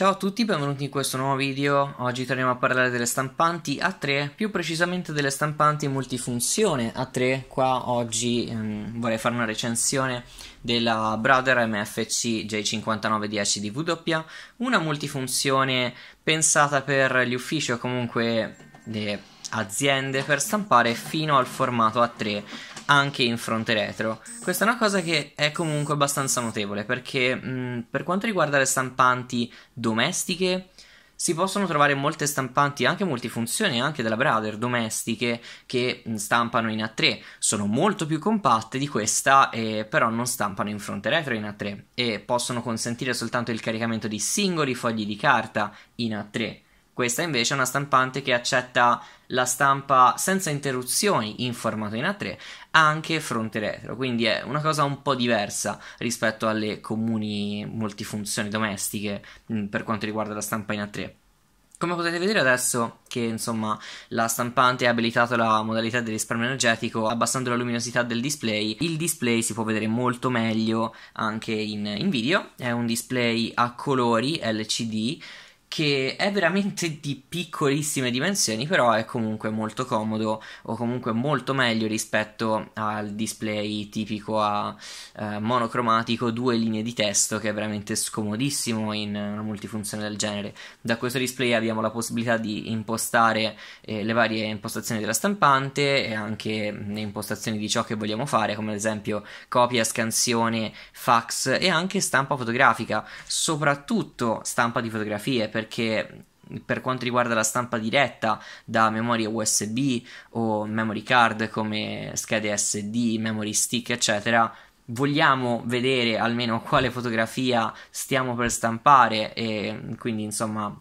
Ciao a tutti, benvenuti in questo nuovo video. Oggi torniamo a parlare delle stampanti A3, più precisamente delle stampanti multifunzione A3. Qua oggi ehm, vorrei fare una recensione della Brother MFC J5910 DW, una multifunzione pensata per gli uffici o comunque le aziende per stampare fino al formato A3 anche in fronte retro. Questa è una cosa che è comunque abbastanza notevole perché mh, mm, per quanto riguarda le stampanti domestiche si possono trovare molte stampanti anche multifunzioni anche della Brother domestiche che mm, stampano in A3 sono molto più compatte di questa eh, però non stampano in fronte retro in A3 e possono consentire soltanto il caricamento di singoli fogli di carta in A3 questa invece è una stampante che accetta la stampa senza interruzioni in formato in A3 anche fronte retro, quindi è una cosa un po' diversa rispetto alle comuni multifunzioni domestiche mm, per quanto riguarda la stampa in A3. Come potete vedere adesso che insomma la stampante ha abilitato la modalità di risparmio energetico abbassando la luminosità del display, il display si può vedere molto meglio anche in, in video, è un display a colori LCD che è veramente di piccolissime dimensioni, però è comunque molto comodo o comunque molto meglio rispetto al display tipico a eh, monocromatico, due linee di testo che è veramente scomodissimo in una multifunzione del genere. Da questo display abbiamo la possibilità di impostare eh, le varie impostazioni della stampante e anche mm, le impostazioni di ciò che vogliamo fare, come ad esempio copia, scansione, fax e anche stampa fotografica, soprattutto stampa di fotografie perché per quanto riguarda la stampa diretta da memoria USB o memory card come schede SD, memory stick, eccetera, vogliamo vedere almeno quale fotografia stiamo per stampare e quindi insomma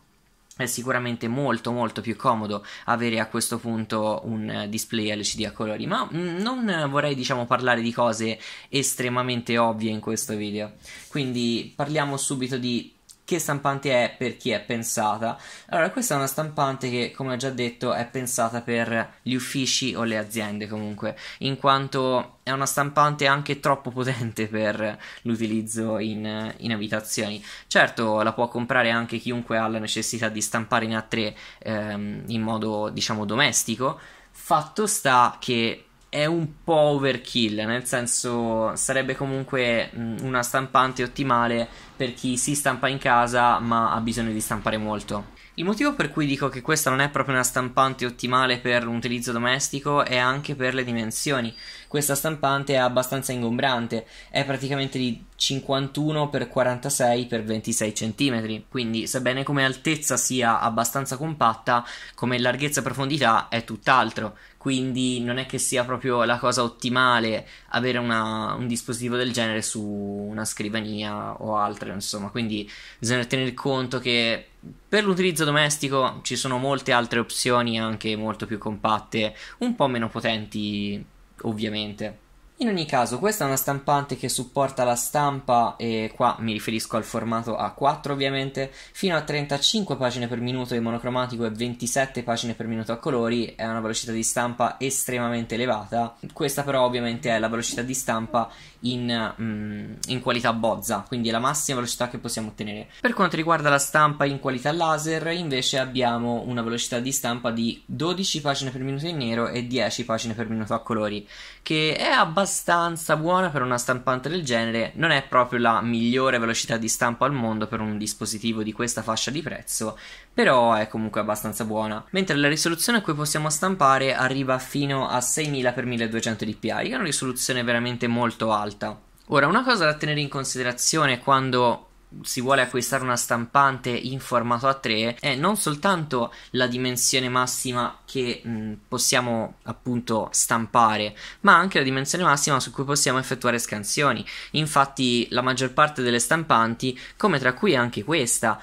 è sicuramente molto molto più comodo avere a questo punto un display LCD a colori, ma non vorrei diciamo parlare di cose estremamente ovvie in questo video. Quindi parliamo subito di che stampante è per chi è pensata. Allora, questa è una stampante che, come ho già detto, è pensata per gli uffici o le aziende comunque, in quanto è una stampante anche troppo potente per l'utilizzo in, in abitazioni. Certo, la può comprare anche chiunque ha la necessità di stampare in A3 ehm, in modo, diciamo, domestico. Fatto sta che è un po' overkill, nel senso sarebbe comunque una stampante ottimale per chi si stampa in casa ma ha bisogno di stampare molto. Il motivo per cui dico che questa non è proprio una stampante ottimale per un utilizzo domestico è anche per le dimensioni. Questa stampante è abbastanza ingombrante, è praticamente di 51 x 46 x 26 cm, quindi sebbene come altezza sia abbastanza compatta, come larghezza e profondità è tutt'altro, quindi non è che sia proprio la cosa ottimale avere una, un dispositivo del genere su una scrivania o altro, insomma, quindi bisogna tener conto che per l'utilizzo domestico ci sono molte altre opzioni anche molto più compatte, un po' meno potenti ovviamente. In ogni caso, questa è una stampante che supporta la stampa, e qua mi riferisco al formato A4 ovviamente, fino a 35 pagine per minuto in monocromatico e 27 pagine per minuto a colori, è una velocità di stampa estremamente elevata, questa però ovviamente è la velocità di stampa in, mm, in qualità bozza, quindi è la massima velocità che possiamo ottenere. Per quanto riguarda la stampa in qualità laser, invece abbiamo una velocità di stampa di 12 pagine per minuto in nero e 10 pagine per minuto a colori, che è abbastanza abbastanza buona per una stampante del genere, non è proprio la migliore velocità di stampa al mondo per un dispositivo di questa fascia di prezzo, però è comunque abbastanza buona. Mentre la risoluzione a cui possiamo stampare arriva fino a 6000x1200 dpi, che è una risoluzione veramente molto alta. Ora, una cosa da tenere in considerazione quando si vuole acquistare una stampante in formato A3 è non soltanto la dimensione massima che mh, mm, possiamo appunto stampare, ma anche la dimensione massima su cui possiamo effettuare scansioni. Infatti la maggior parte delle stampanti, come tra cui anche questa,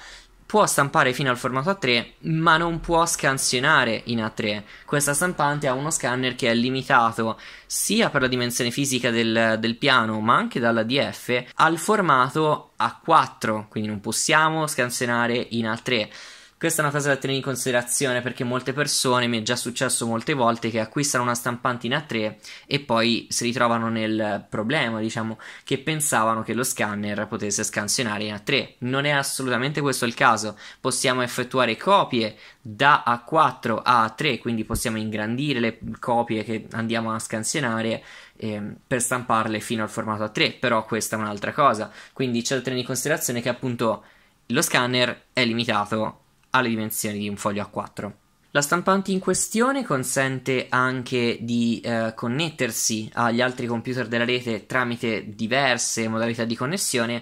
può stampare fino al formato A3, ma non può scansionare in A3. Questa stampante ha uno scanner che è limitato sia per la dimensione fisica del, del piano, ma anche dall'ADF, al formato A4, quindi non possiamo scansionare in A3. Questa è una cosa da tenere in considerazione perché molte persone, mi è già successo molte volte, che acquistano una stampantina a 3 e poi si ritrovano nel problema, diciamo, che pensavano che lo scanner potesse scansionare in A3. Non è assolutamente questo il caso. Possiamo effettuare copie da A4 a A3, quindi possiamo ingrandire le copie che andiamo a scansionare ehm, per stamparle fino al formato A3, però questa è un'altra cosa. Quindi c'è da tenere in considerazione che appunto lo scanner è limitato le dimensioni di un foglio A4. La stampante in questione consente anche di eh, connettersi agli altri computer della rete tramite diverse modalità di connessione.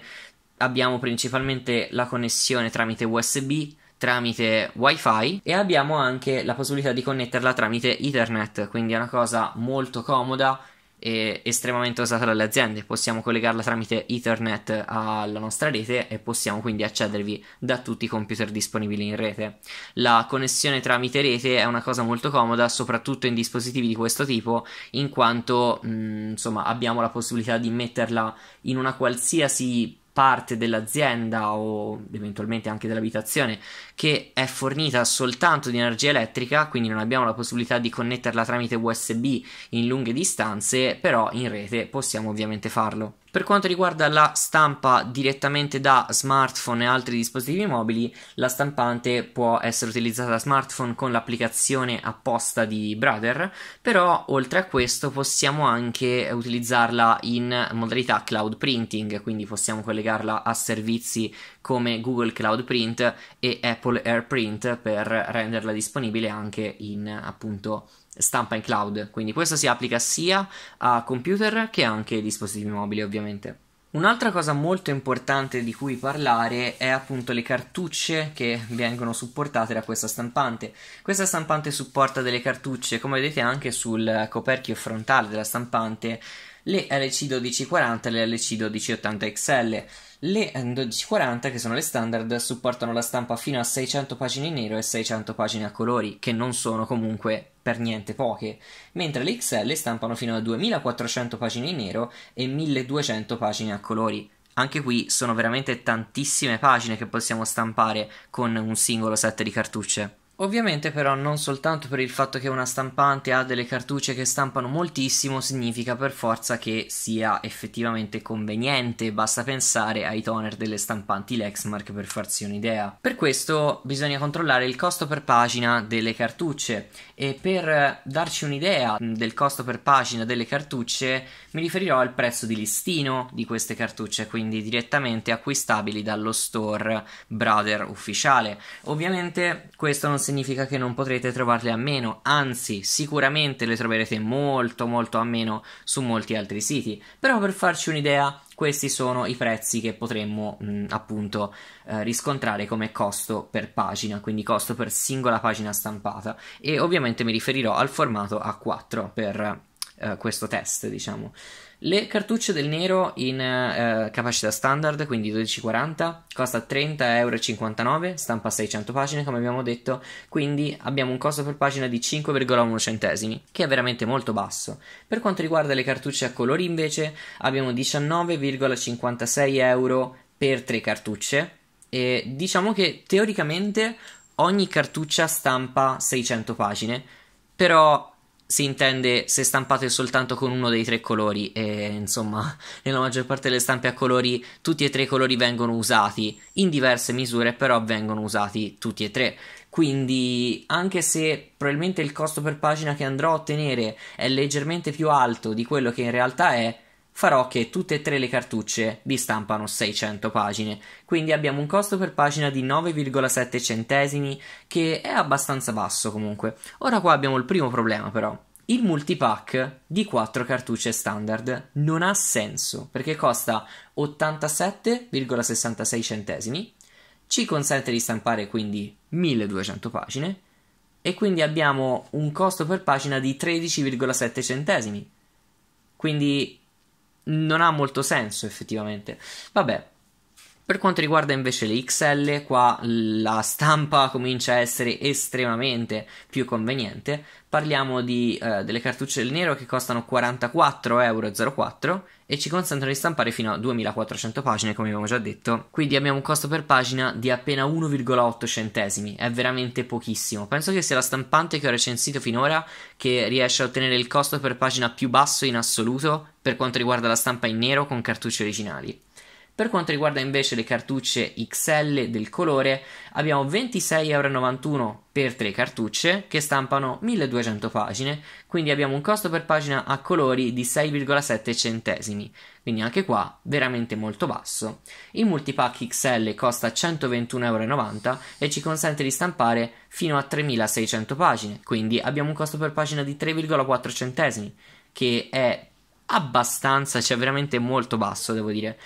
Abbiamo principalmente la connessione tramite USB, tramite wifi e abbiamo anche la possibilità di connetterla tramite ethernet quindi è una cosa molto comoda estremamente usata dalle aziende. Possiamo collegarla tramite Ethernet alla nostra rete e possiamo quindi accedervi da tutti i computer disponibili in rete. La connessione tramite rete è una cosa molto comoda, soprattutto in dispositivi di questo tipo, in quanto mh, mm, insomma abbiamo la possibilità di metterla in una qualsiasi parte dell'azienda o eventualmente anche dell'abitazione che è fornita soltanto di energia elettrica, quindi non abbiamo la possibilità di connetterla tramite USB in lunghe distanze, però in rete possiamo ovviamente farlo. Per quanto riguarda la stampa direttamente da smartphone e altri dispositivi mobili, la stampante può essere utilizzata da smartphone con l'applicazione apposta di Brother, però oltre a questo possiamo anche utilizzarla in modalità cloud printing, quindi possiamo collegarla a servizi come Google Cloud Print e Apple AirPrint per renderla disponibile anche in appunto stampa in cloud, quindi questo si applica sia a computer che anche ai dispositivi mobili ovviamente. Un'altra cosa molto importante di cui parlare è appunto le cartucce che vengono supportate da questa stampante. Questa stampante supporta delle cartucce, come vedete anche sul coperchio frontale della stampante le LC1240 e le LC1280XL. Le 1240, che sono le standard, supportano la stampa fino a 600 pagine in nero e 600 pagine a colori, che non sono comunque per niente poche, mentre le XL stampano fino a 2400 pagine in nero e 1200 pagine a colori. Anche qui sono veramente tantissime pagine che possiamo stampare con un singolo set di cartucce. Ovviamente però non soltanto per il fatto che una stampante ha delle cartucce che stampano moltissimo significa per forza che sia effettivamente conveniente, basta pensare ai toner delle stampanti Lexmark per farsi un'idea. Per questo bisogna controllare il costo per pagina delle cartucce e per darci un'idea del costo per pagina delle cartucce mi riferirò al prezzo di listino di queste cartucce, quindi direttamente acquistabili dallo store Brother ufficiale. Ovviamente questo non significa che non potrete trovarle a meno, anzi sicuramente le troverete molto molto a meno su molti altri siti, però per farci un'idea questi sono i prezzi che potremmo mh, mm, appunto eh, riscontrare come costo per pagina, quindi costo per singola pagina stampata e ovviamente mi riferirò al formato A4 per eh, questo test, diciamo. Le cartucce del nero in uh, capacità standard, quindi 1240, costa 30,59€, stampa 600 pagine come abbiamo detto, quindi abbiamo un costo per pagina di 5,1 centesimi, che è veramente molto basso. Per quanto riguarda le cartucce a colori invece abbiamo 19,56€ per 3 cartucce e diciamo che teoricamente ogni cartuccia stampa 600 pagine, però si intende se stampate soltanto con uno dei tre colori e insomma nella maggior parte delle stampe a colori tutti e tre i colori vengono usati in diverse misure però vengono usati tutti e tre quindi anche se probabilmente il costo per pagina che andrò a ottenere è leggermente più alto di quello che in realtà è farò che tutte e tre le cartucce vi stampano 600 pagine, quindi abbiamo un costo per pagina di 9,7 centesimi che è abbastanza basso comunque. Ora qua abbiamo il primo problema però. Il multipack di 4 cartucce standard non ha senso perché costa 87,66 centesimi, ci consente di stampare quindi 1200 pagine e quindi abbiamo un costo per pagina di 13,7 centesimi. Quindi non ha molto senso effettivamente. Vabbè, per quanto riguarda invece le XL, qua la stampa comincia a essere estremamente più conveniente. Parliamo di, eh, delle cartucce del nero che costano 44,04€ e ci consentono di stampare fino a 2400 pagine, come abbiamo già detto. Quindi abbiamo un costo per pagina di appena 1,8 centesimi, è veramente pochissimo. Penso che sia la stampante che ho recensito finora che riesce a ottenere il costo per pagina più basso in assoluto per quanto riguarda la stampa in nero con cartucce originali. Per quanto riguarda invece le cartucce XL del colore, abbiamo 26,91€ per 3 cartucce che stampano 1200 pagine, quindi abbiamo un costo per pagina a colori di 6,7 centesimi, quindi anche qua veramente molto basso. Il multipack XL costa 121,90€ e ci consente di stampare fino a 3600 pagine, quindi abbiamo un costo per pagina di 3,4 centesimi, che è abbastanza, cioè veramente molto basso, devo dire.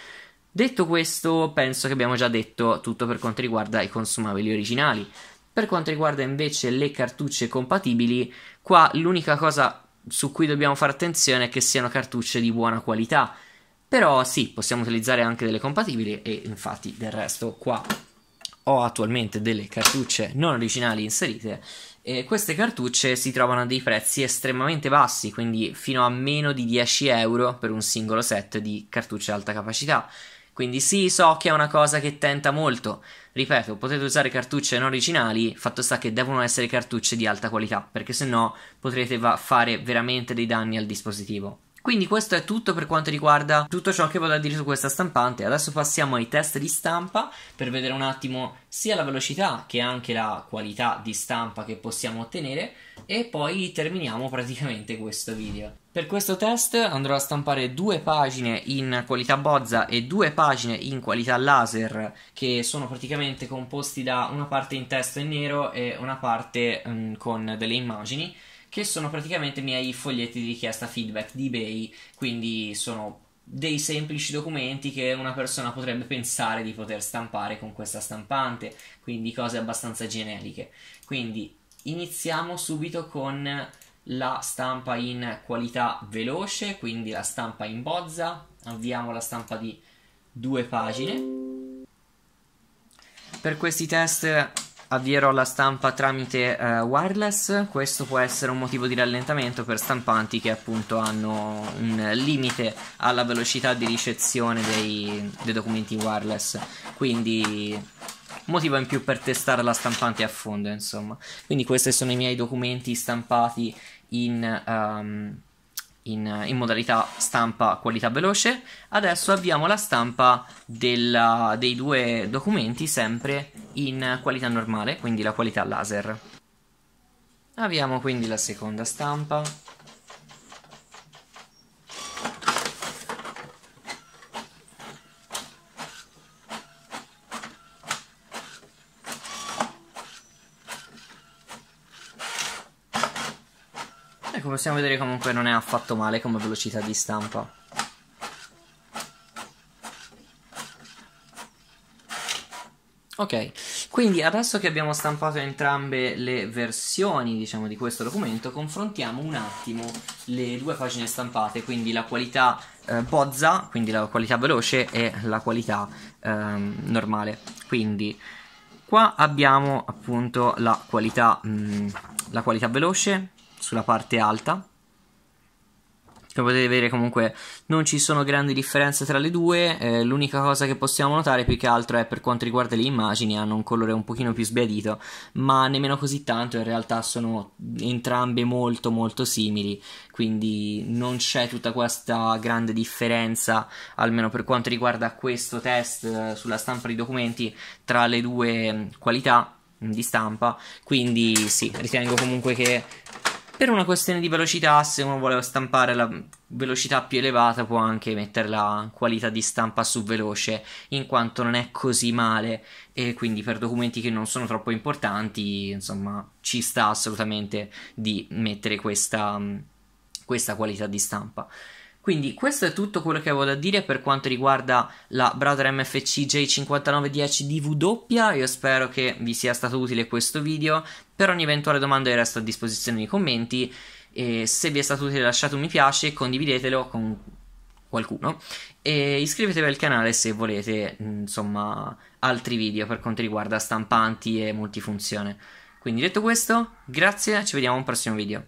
Detto questo, penso che abbiamo già detto tutto per quanto riguarda i consumabili originali. Per quanto riguarda invece le cartucce compatibili, qua l'unica cosa su cui dobbiamo fare attenzione è che siano cartucce di buona qualità. Però sì, possiamo utilizzare anche delle compatibili e infatti del resto qua ho attualmente delle cartucce non originali inserite e queste cartucce si trovano a dei prezzi estremamente bassi, quindi fino a meno di 10 euro per un singolo set di cartucce alta capacità. Quindi sì, so che è una cosa che tenta molto. Ripeto, potete usare cartucce non originali, fatto sta che devono essere cartucce di alta qualità, perché se no potrete va- fare veramente dei danni al dispositivo. Quindi questo è tutto per quanto riguarda tutto ciò che vado a dire su questa stampante. Adesso passiamo ai test di stampa per vedere un attimo sia la velocità che anche la qualità di stampa che possiamo ottenere e poi terminiamo praticamente questo video. Per questo test andrò a stampare due pagine in qualità bozza e due pagine in qualità laser che sono praticamente composti da una parte in testo in nero e una parte mh, mm, con delle immagini che sono praticamente i miei foglietti di richiesta feedback di eBay, quindi sono dei semplici documenti che una persona potrebbe pensare di poter stampare con questa stampante, quindi cose abbastanza generiche. Quindi iniziamo subito con la stampa in qualità veloce, quindi la stampa in bozza, avviamo la stampa di due pagine. Per questi test avvierò la stampa tramite eh, wireless, questo può essere un motivo di rallentamento per stampanti che appunto hanno un limite alla velocità di ricezione dei, dei documenti wireless, quindi motivo in più per testare la stampante a fondo insomma. Quindi questi sono i miei documenti stampati in... Um, in, in, modalità stampa qualità veloce. Adesso avviamo la stampa della, dei due documenti sempre in qualità normale, quindi la qualità laser. Abbiamo quindi la seconda stampa E come possiamo vedere comunque non è affatto male come velocità di stampa. Ok, quindi adesso che abbiamo stampato entrambe le versioni diciamo, di questo documento, confrontiamo un attimo le due pagine stampate, quindi la qualità eh, bozza, quindi la qualità veloce e la qualità ehm, normale. Quindi qua abbiamo appunto la qualità, mh, mm, la qualità veloce, sulla parte alta come potete vedere comunque non ci sono grandi differenze tra le due eh, l'unica cosa che possiamo notare più che altro è per quanto riguarda le immagini hanno un colore un pochino più sbiadito ma nemmeno così tanto in realtà sono entrambe molto molto simili quindi non c'è tutta questa grande differenza almeno per quanto riguarda questo test eh, sulla stampa di documenti tra le due mm, qualità mm, di stampa quindi sì ritengo comunque che per una questione di velocità, se uno vuole stampare la velocità più elevata, può anche mettere la qualità di stampa su veloce, in quanto non è così male. E quindi per documenti che non sono troppo importanti, insomma, ci sta assolutamente di mettere questa, questa qualità di stampa. Quindi questo è tutto quello che avevo da dire per quanto riguarda la Brother MFC J5910 DW io spero che vi sia stato utile questo video, per ogni eventuale domanda io resto a disposizione nei commenti e se vi è stato utile lasciate un mi piace, condividetelo con qualcuno e iscrivetevi al canale se volete insomma altri video per quanto riguarda stampanti e multifunzione. Quindi detto questo, grazie, ci vediamo a un prossimo video.